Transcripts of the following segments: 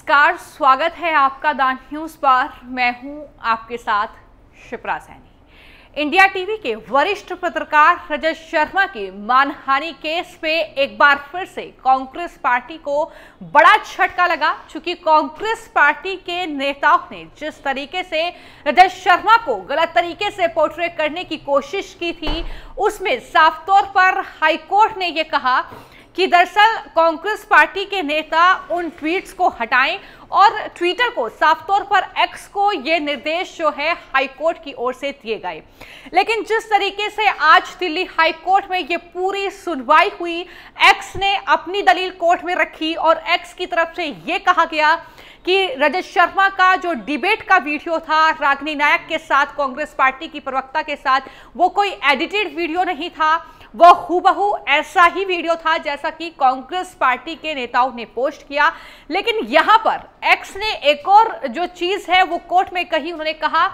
नमस्कार स्वागत है आपका द न्यूज पर मैं हूं आपके साथ शिप्रा सैनी इंडिया टीवी के वरिष्ठ पत्रकार रजत शर्मा की मानहानि केस पे एक बार फिर से कांग्रेस पार्टी को बड़ा झटका लगा चूंकि कांग्रेस पार्टी के नेताओं ने जिस तरीके से रजत शर्मा को गलत तरीके से पोर्ट्रेट करने की कोशिश की थी उसमें साफ तौर पर हाईकोर्ट ने यह कहा कि दरअसल कांग्रेस पार्टी के नेता उन ट्वीट्स को हटाएं और ट्विटर को साफ तौर पर एक्स को ये निर्देश जो है हाईकोर्ट की ओर से दिए गए लेकिन जिस तरीके से आज दिल्ली हाईकोर्ट में ये पूरी सुनवाई हुई एक्स ने अपनी दलील कोर्ट में रखी और एक्स की तरफ से ये कहा गया कि रजत शर्मा का जो डिबेट का वीडियो था रागनी नायक के साथ कांग्रेस पार्टी की प्रवक्ता के साथ वो कोई एडिटेड वीडियो नहीं था वो हुबहू ऐसा ही वीडियो था जैसा कि कांग्रेस पार्टी के नेताओं ने पोस्ट किया लेकिन यहां पर एक्स ने एक और जो चीज है वो कोर्ट में कही उन्होंने कहा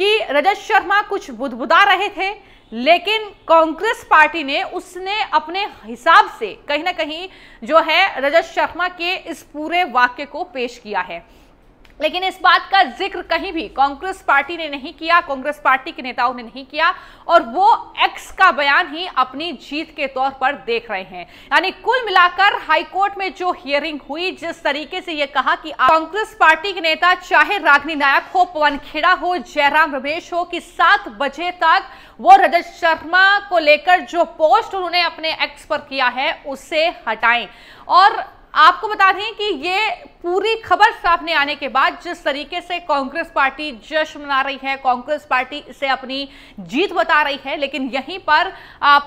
कि रजत शर्मा कुछ बुदबुदा रहे थे लेकिन कांग्रेस पार्टी ने उसने अपने हिसाब से कहीं ना कहीं जो है रजत शर्मा के इस पूरे वाक्य को पेश किया है लेकिन इस बात का जिक्र कहीं भी कांग्रेस पार्टी ने नहीं किया कांग्रेस पार्टी के नेताओं ने नहीं किया और वो एक्स का बयान ही अपनी जीत के तौर पर देख रहे हैं यानी कुल मिलाकर हाईकोर्ट में जो हियरिंग हुई जिस तरीके से ये कहा कि कांग्रेस पार्टी के नेता चाहे रागनी नायक हो पवन खेड़ा हो जयराम रमेश हो कि सात बजे तक वो रजत शर्मा को लेकर जो पोस्ट उन्होंने अपने एक्स पर किया है उसे हटाएं और आपको बता दें कि ये पूरी खबर सामने आने के बाद जिस तरीके से कांग्रेस पार्टी जश्न मना रही है कांग्रेस पार्टी इसे अपनी जीत बता रही है लेकिन यहीं पर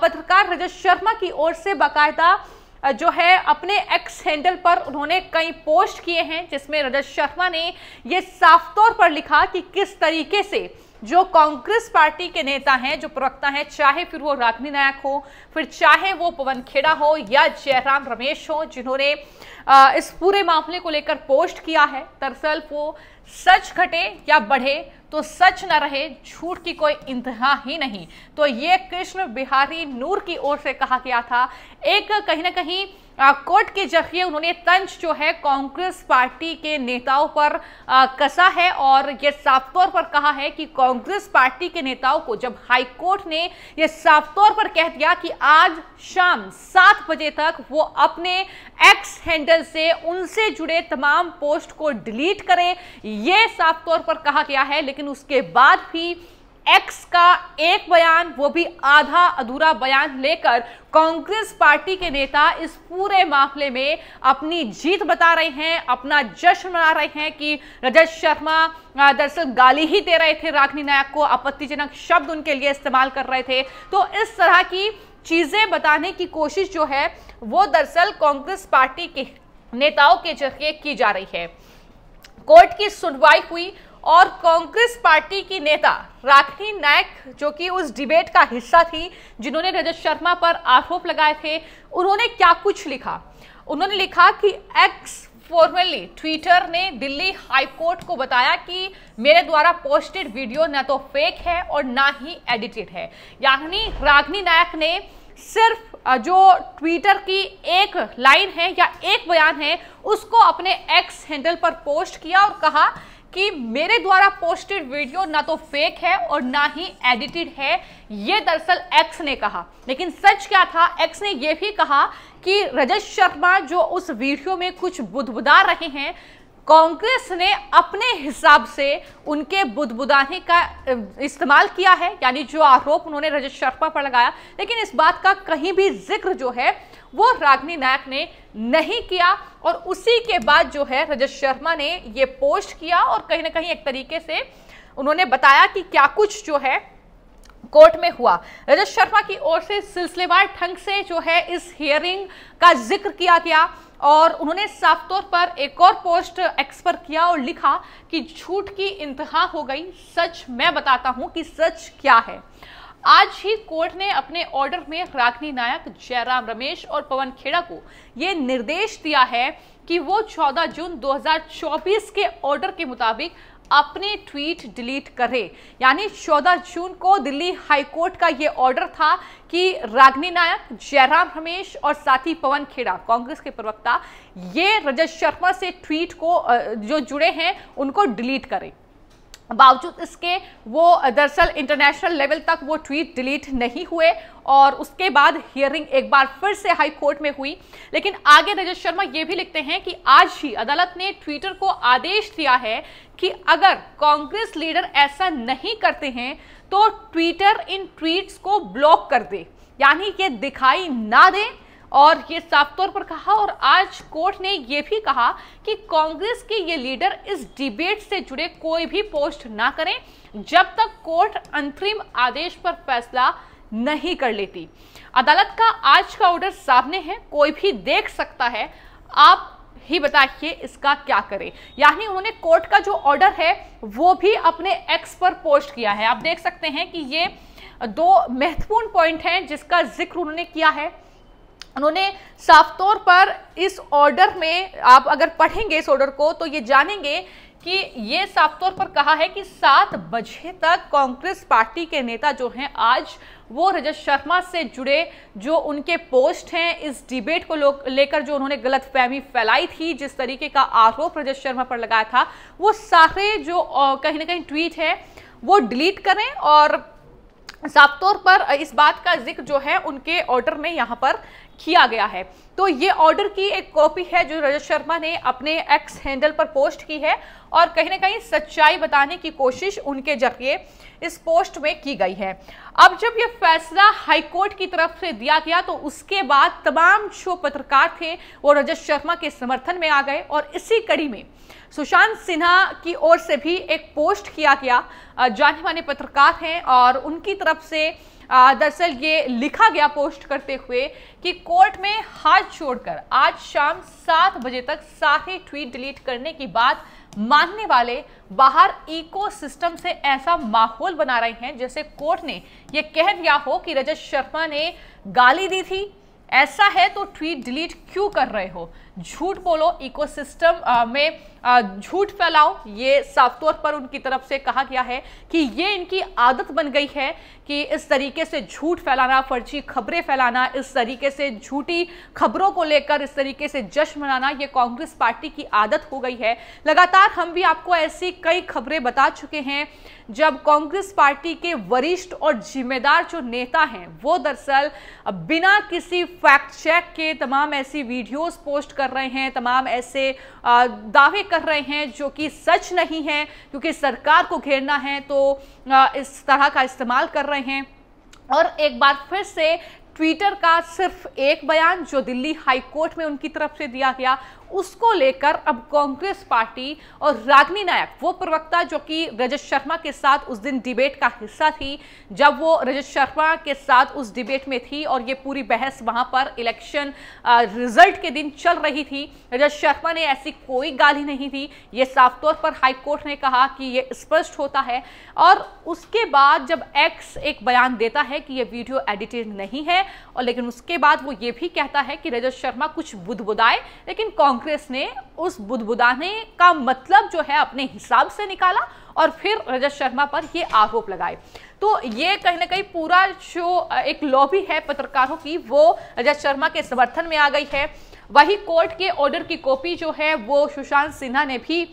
पत्रकार रजत शर्मा की ओर से बाकायदा जो है अपने एक्स हैंडल पर उन्होंने कई पोस्ट किए हैं जिसमें रजत शर्मा ने ये साफ तौर पर लिखा कि किस तरीके से जो कांग्रेस पार्टी के नेता हैं जो प्रवक्ता हैं चाहे फिर वो राग्नि नायक हो फिर चाहे वो पवन खेड़ा हो या जयराम रमेश हो जिन्होंने इस पूरे मामले को लेकर पोस्ट किया है दरअसल वो सच घटे या बढ़े तो सच न रहे झूठ की कोई इंतहा ही नहीं तो ये कृष्ण बिहारी नूर की ओर से कहा गया था एक कहीं ना कहीं कोर्ट के जखिए उन्होंने तंज जो है कांग्रेस पार्टी के नेताओं पर कसा है और यह साफ तौर पर कहा है कि कांग्रेस पार्टी के नेताओं को जब हाईकोर्ट ने यह साफ तौर पर कह दिया कि आज शाम सात बजे तक वो अपने एक्स हैंडल से उनसे जुड़े तमाम पोस्ट को डिलीट करें यह साफ तौर पर कहा गया है लेकिन उसके बाद भी एक्स का एक बयान वो भी आधा अधूरा बयान लेकर कांग्रेस पार्टी के नेता इस पूरे मामले में अपनी जीत बता रहे हैं अपना जश्न मना रहे हैं कि रजत शर्मा दरअसल गाली ही दे रहे थे रागनी नायक को आपत्तिजनक शब्द उनके लिए इस्तेमाल कर रहे थे तो इस तरह की चीज़ें बताने की कोशिश जो है वो दरअसल कांग्रेस पार्टी के नेताओं के जरिए की जा रही है कोर्ट की सुनवाई हुई और कांग्रेस पार्टी की नेता राखनी नायक जो कि उस डिबेट का हिस्सा थी जिन्होंने रजत शर्मा पर आरोप लगाए थे उन्होंने क्या कुछ लिखा उन्होंने लिखा कि एक्स फॉर्मली ट्विटर ने दिल्ली हाईकोर्ट को बताया कि मेरे द्वारा पोस्टेड वीडियो ना तो फेक है और ना ही एडिटेड है यानी रागनी नायक ने सिर्फ जो ट्विटर की एक लाइन है या एक बयान है उसको अपने एक्स हैंडल पर पोस्ट किया और कहा कि मेरे द्वारा पोस्टेड वीडियो ना तो फेक है और ना ही एडिटेड है ये दरअसल एक्स ने कहा लेकिन सच क्या था एक्स ने यह भी कहा कि रजत शर्मा जो उस वीडियो में कुछ बुदबुदा रहे हैं कांग्रेस ने अपने हिसाब से उनके बुदबुदाने का इस्तेमाल किया है यानी जो आरोप उन्होंने रजत शर्मा पर लगाया लेकिन इस बात का कहीं भी जिक्र जो है वो रागनी नायक ने नहीं किया और उसी के बाद जो है रजत शर्मा ने ये पोस्ट किया और कहीं ना कहीं एक तरीके से उन्होंने बताया कि क्या कुछ जो है कोर्ट में हुआ रजत शर्मा की ओर से सिलसिलेवार ढंग से जो है इस हियरिंग का जिक्र किया गया और उन्होंने साफ तौर पर एक और पोस्ट एक्स पर किया और लिखा कि झूठ की इंतहा हो गई सच मैं बताता हूं कि सच क्या है आज ही कोर्ट ने अपने ऑर्डर में राखनी नायक जयराम रमेश और पवन खेड़ा को ये निर्देश दिया है कि वो 14 जून 2024 के ऑर्डर के मुताबिक अपने ट्वीट डिलीट करें यानी 14 जून को दिल्ली हाई कोर्ट का ये ऑर्डर था कि रागनी नायक जयराम रमेश और साथी पवन खेड़ा कांग्रेस के प्रवक्ता ये रजत शर्मा से ट्वीट को जो जुड़े हैं उनको डिलीट करें बावजूद इसके वो दरअसल इंटरनेशनल लेवल तक वो ट्वीट डिलीट नहीं हुए और उसके बाद हियरिंग एक बार फिर से हाई कोर्ट में हुई लेकिन आगे रजत शर्मा ये भी लिखते हैं कि आज ही अदालत ने ट्विटर को आदेश दिया है कि अगर कांग्रेस लीडर ऐसा नहीं करते हैं तो ट्विटर इन ट्वीट्स को ब्लॉक कर दे यानी ये दिखाई ना दें और ये साफ तौर पर कहा और आज कोर्ट ने ये भी कहा कि कांग्रेस के ये लीडर इस डिबेट से जुड़े कोई भी पोस्ट ना करें जब तक कोर्ट अंतरिम आदेश पर फैसला नहीं कर लेती अदालत का आज का ऑर्डर सामने है कोई भी देख सकता है आप ही बताइए इसका क्या करें यानी उन्होंने कोर्ट का जो ऑर्डर है वो भी अपने एक्स पर पोस्ट किया है आप देख सकते हैं कि ये दो महत्वपूर्ण पॉइंट हैं जिसका जिक्र उन्होंने किया है उन्होंने साफ तौर पर इस ऑर्डर में आप अगर पढ़ेंगे इस ऑर्डर को तो ये जानेंगे कि ये साफ तौर पर कहा है कि सात बजे तक कांग्रेस पार्टी के नेता जो हैं आज वो रजत शर्मा से जुड़े जो उनके पोस्ट हैं इस डिबेट को लेकर जो उन्होंने गलत फहमी फैलाई थी जिस तरीके का आरोप रजत शर्मा पर लगाया था वो सारे जो कहीं ना कहीं ट्वीट है वो डिलीट करें और साफ तौर पर इस बात का जिक्र जो है उनके ऑर्डर में यहाँ पर किया गया है तो ये ऑर्डर की एक कॉपी है जो रजत शर्मा ने अपने एक्स हैंडल पर पोस्ट की है और कहीं ना कहीं सच्चाई बताने की कोशिश उनके जरिए इस पोस्ट में की गई है अब जब यह फैसला हाईकोर्ट की तरफ से दिया गया तो उसके बाद तमाम जो पत्रकार थे वो रजत शर्मा के समर्थन में आ गए और इसी कड़ी में सुशांत सिन्हा की ओर से भी एक पोस्ट किया गया जाने माने पत्रकार हैं और उनकी तरफ से दरअसल ये लिखा गया पोस्ट करते हुए कि कोर्ट में हाथ छोड़कर आज शाम सात बजे तक सारे ट्वीट डिलीट करने की बात मानने वाले बाहर इकोसिस्टम से ऐसा माहौल बना रहे हैं जैसे कोर्ट ने यह कह दिया हो कि रजत शर्मा ने गाली दी थी ऐसा है तो ट्वीट डिलीट क्यों कर रहे हो झूठ बोलो इकोसिस्टम में झूठ फैलाओ ये साफ तौर पर उनकी तरफ से कहा गया है कि ये इनकी आदत बन गई है कि इस तरीके से झूठ फैलाना फर्जी खबरें फैलाना इस तरीके से झूठी खबरों को लेकर इस तरीके से जश्न मनाना ये कांग्रेस पार्टी की आदत हो गई है लगातार हम भी आपको ऐसी कई खबरें बता चुके हैं जब कांग्रेस पार्टी के वरिष्ठ और जिम्मेदार जो नेता हैं वो दरअसल बिना किसी फैक्ट चेक के तमाम ऐसी वीडियोज पोस्ट कर कर रहे हैं तमाम ऐसे दावे कर रहे हैं जो कि सच नहीं है क्योंकि सरकार को घेरना है तो इस तरह का इस्तेमाल कर रहे हैं और एक बार फिर से ट्विटर का सिर्फ एक बयान जो दिल्ली हाईकोर्ट में उनकी तरफ से दिया गया उसको लेकर अब कांग्रेस पार्टी और रागनी नायक वो प्रवक्ता जो कि रजत शर्मा के साथ उस दिन डिबेट का हिस्सा थी जब वो रजत शर्मा के साथ उस डिबेट में थी और ये पूरी बहस वहां पर इलेक्शन रिजल्ट के दिन चल रही थी रजत शर्मा ने ऐसी कोई गाली नहीं थी ये साफ तौर पर हाईकोर्ट ने कहा कि ये स्पष्ट होता है और उसके बाद जब एक्स एक बयान देता है कि ये वीडियो एडिटेड नहीं है और लेकिन उसके बाद वो ये भी कहता है कि रजत शर्मा कुछ बुदबुदाए लेकिन कांग्रेस ने उस बुदबुदाने का मतलब जो है अपने हिसाब से निकाला और फिर रजत शर्मा पर ये आरोप लगाए तो ये कहीं ना कहीं पूरा जो एक लॉबी है पत्रकारों की वो रजत शर्मा के समर्थन में आ गई है वही कोर्ट के ऑर्डर की कॉपी जो है वो सुशांत सिन्हा ने भी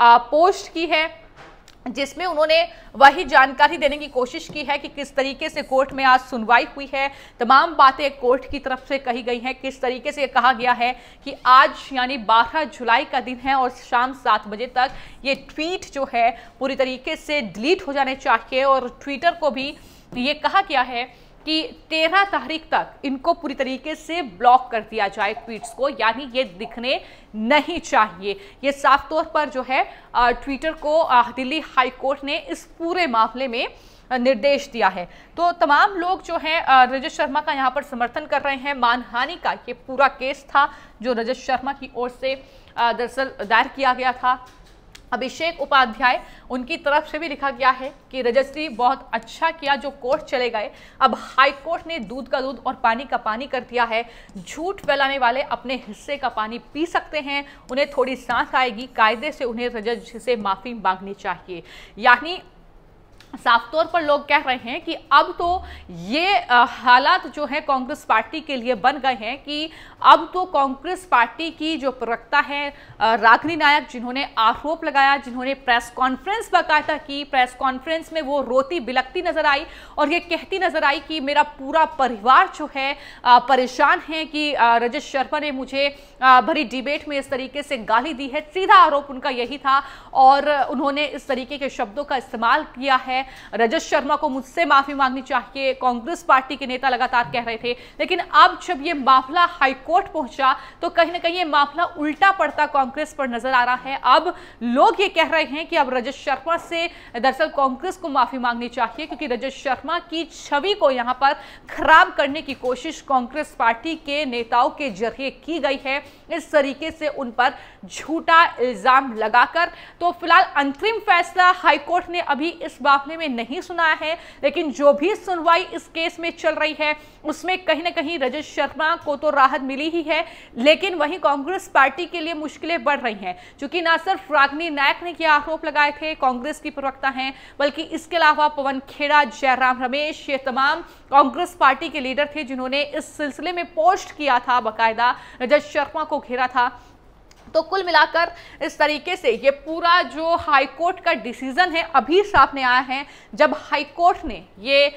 पोस्ट की है जिसमें उन्होंने वही जानकारी देने की कोशिश की है कि किस तरीके से कोर्ट में आज सुनवाई हुई है तमाम बातें कोर्ट की तरफ से कही गई हैं किस तरीके से कहा गया है कि आज यानी 12 जुलाई का दिन है और शाम सात बजे तक ये ट्वीट जो है पूरी तरीके से डिलीट हो जाने चाहिए और ट्विटर को भी ये कहा गया है कि तेरह तारीख तक इनको पूरी तरीके से ब्लॉक कर दिया जाए ट्वीट्स को यानी ये दिखने नहीं चाहिए ये साफ तौर पर जो है ट्विटर को दिल्ली हाई कोर्ट ने इस पूरे मामले में निर्देश दिया है तो तमाम लोग जो हैं रजत शर्मा का यहाँ पर समर्थन कर रहे हैं मानहानि का ये पूरा केस था जो रजत शर्मा की ओर से दरअसल दायर किया गया था अभिषेक उपाध्याय उनकी तरफ से भी लिखा गया है कि रजस्वी बहुत अच्छा किया जो कोर्ट चले गए अब हाई कोर्ट ने दूध का दूध और पानी का पानी कर दिया है झूठ फैलाने वाले अपने हिस्से का पानी पी सकते हैं उन्हें थोड़ी सांस आएगी कायदे से उन्हें रजत से माफ़ी मांगनी चाहिए यानी साफ तौर पर लोग कह रहे हैं कि अब तो ये हालात जो है कांग्रेस पार्टी के लिए बन गए हैं कि अब तो कांग्रेस पार्टी की जो प्रवक्ता है रागनी नायक जिन्होंने आरोप लगाया जिन्होंने प्रेस कॉन्फ्रेंस बकायदा की प्रेस कॉन्फ्रेंस में वो रोती बिलकती नजर आई और ये कहती नजर आई कि मेरा पूरा परिवार जो है परेशान है कि रजत शर्मा ने मुझे भरी डिबेट में इस तरीके से गाली दी है सीधा आरोप उनका यही था और उन्होंने इस तरीके के शब्दों का इस्तेमाल किया है हैं रजत शर्मा को मुझसे माफी मांगनी चाहिए कांग्रेस पार्टी के नेता लगातार कह रहे थे लेकिन अब जब ये मामला हाईकोर्ट पहुंचा तो कहीं ना कहीं ये मामला उल्टा पड़ता कांग्रेस पर नजर आ रहा है अब लोग ये कह रहे हैं कि अब रजत शर्मा से दरअसल कांग्रेस को माफी मांगनी चाहिए क्योंकि रजत शर्मा की छवि को यहां पर खराब करने की कोशिश कांग्रेस पार्टी के नेताओं के जरिए की गई है इस तरीके से उन पर झूठा इल्जाम लगाकर तो फिलहाल अंतरिम फैसला हाईकोर्ट ने अभी इस बात आपने में नहीं सुना है लेकिन जो भी सुनवाई इस केस में चल रही है उसमें कहीं ना कहीं रजत शर्मा को तो राहत मिली ही है लेकिन वहीं कांग्रेस पार्टी के लिए मुश्किलें बढ़ रही हैं क्योंकि ना सिर्फ रागनी नायक ने यह आरोप लगाए थे कांग्रेस की प्रवक्ता हैं बल्कि इसके अलावा पवन खेड़ा जयराम रमेश ये तमाम कांग्रेस पार्टी के लीडर थे जिन्होंने इस सिलसिले में पोस्ट किया था बाकायदा रजत शर्मा को घेरा था तो कुल मिलाकर इस तरीके से ये पूरा जो हाई कोर्ट का डिसीज़न है अभी सामने आया है जब हाई कोर्ट ने ये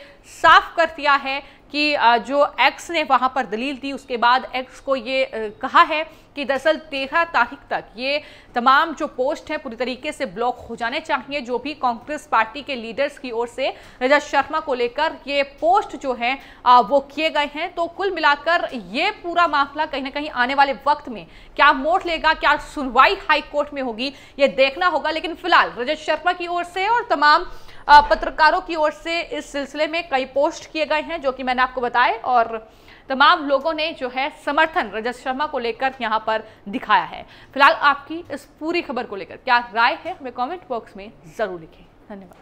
साफ कर दिया है कि जो एक्स ने वहाँ पर दलील दी उसके बाद एक्स को ये कहा है कि दरअसल तेरह तारीख तक ये तमाम जो पोस्ट हैं पूरी तरीके से ब्लॉक हो जाने चाहिए जो भी कांग्रेस पार्टी के लीडर्स की ओर से रजत शर्मा को लेकर ये पोस्ट जो हैं वो किए गए हैं तो कुल मिलाकर ये पूरा मामला कहीं ना कहीं आने वाले वक्त में क्या मोड़ लेगा क्या सुनवाई हाईकोर्ट में होगी ये देखना होगा लेकिन फिलहाल रजत शर्मा की ओर से और तमाम पत्रकारों की ओर से इस सिलसिले में कई पोस्ट किए गए हैं जो कि मैंने आपको बताए और तमाम लोगों ने जो है समर्थन रजत शर्मा को लेकर यहाँ पर दिखाया है फिलहाल आपकी इस पूरी खबर को लेकर क्या राय है हमें कमेंट बॉक्स में ज़रूर लिखें धन्यवाद